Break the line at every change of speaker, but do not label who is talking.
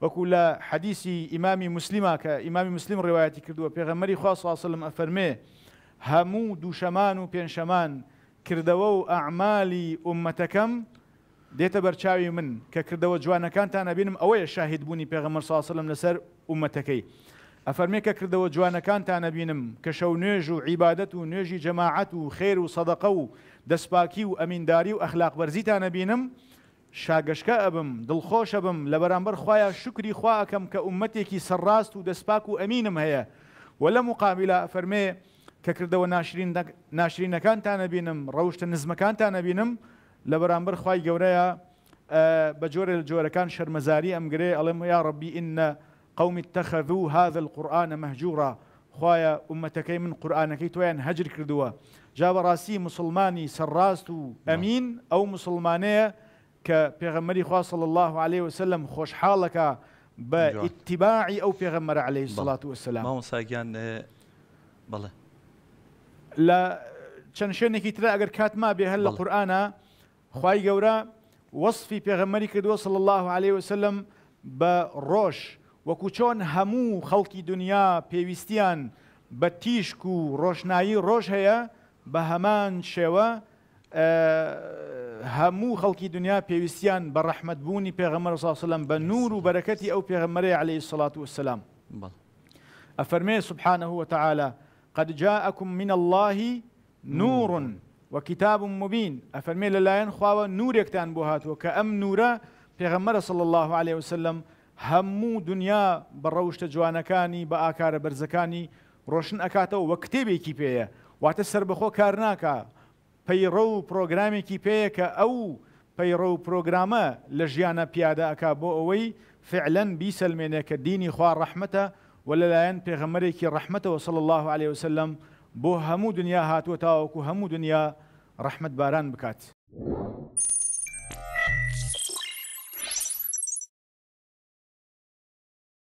وەکو لە حەدیسی ئیمامی مسلیما کە ئیمامی مسلیم ڕێوایەتی کردووە پێغەمەری خواسەلم ئەفەرمێ هەموو دووشەمان و پێنجشەمان کردەوە و ئەعمالی ئومەتەکەم دێتە بەرچاوی من کە کردەوە جوانەکانتان ئەبینم ئەوەیە شاهید بوونی پێغەمەر ساسەلم لەسەر ئومەتەکەی ئەفەرمێ کە کردەوە جوانەکانتان ئەبینم کە شەو نوێژ و عیبادەت و نوێژی جەماعەت و خێر و سەدەقە و دەسپاکی و ئەمینداری و ئەخلاق بەرزیتان ئەبینم شاگەشکە ئەبم دل بم لە بەرامبەر خخوایە شکری کم خواکەم کە عومەتێکی سەرڕاست و دەستپاک و ئەمینم هەیە وە لە مقابلە فەرمێ کە کردەوە ناشرینەکانتان نەبینم ڕەوشتە نزمەکانتان نەبینم لە بەرامبەر خی گەورەیە بە جۆرە لە جۆرەکان شەرمەزاری ئەمگرێ ئەڵێم یا ڕبی ئینە قوم تەخەذوو هذا القورآانە مەهجوورە خخوایە عومەتەکەی من قورآانەکەی تۆیان هەجر کردووە جا بەڕاستی مسلمانی سەرڕاست و ئەمین أو مسلمانەیە کە پێغەمەری خوا صل الله عليه وسلم خۆشحاڵەکە بە ئتیباعی ئەو پێغەمەرە عليه ما وسلام ماوە ساگیان اه، بڵێ لە چەند شوێنێکی تررا ئەگەر کاتما بێ هەر لە قورآە خی گەورە وەصفی پێغەمەری کردووە صل الله عليه وسلم بە ڕۆژ وەکو چۆن هەموو خەڵکی دنیا پێویستیان بە تیشک و ڕۆشنایی ڕۆژ هەیە بە هەمان شێوە هەموو خەڵکی دنیا پێویستیان بە ڕەحمد بوونی پێغەمەر ساسلم بە نور و بەرەکەتی ئەو پێغەمەرەی عليه سڵات وسلام ئەفەرمێ سبحانه وتعالى قد جاءكم من الله نور وكتاب مبين ئەفەرمێ لەلایەن خواوە نورێکتان بۆ هاتووە کە ئەم نورە پێغەمەرە صلى الله عليه وسلم هەموو دنیا بە ڕەوشتە جوانەکانی بە ئاکارە بەرزەکانی ڕۆشن ئەکاتەوە وە کتێبێکی پێەیە واتە سربەخۆ کار ناکە پەیڕە و پرۆگرامێکی پێەیە کە ئەو پەیڕە و پرۆگرامە لە ژیانە پیادە ئەک بۆ ئەوەی فعلەن بیسەلمێنێ کە دینی خوا ڕەحمەتە و لەلایەن پێغەمەرێکی ڕەحمەتەوە سڵ الله عليه وسلم بۆ هەموو دنیا هاتووە تاوەکو هەموو دنیا ڕەحمت باران بکات.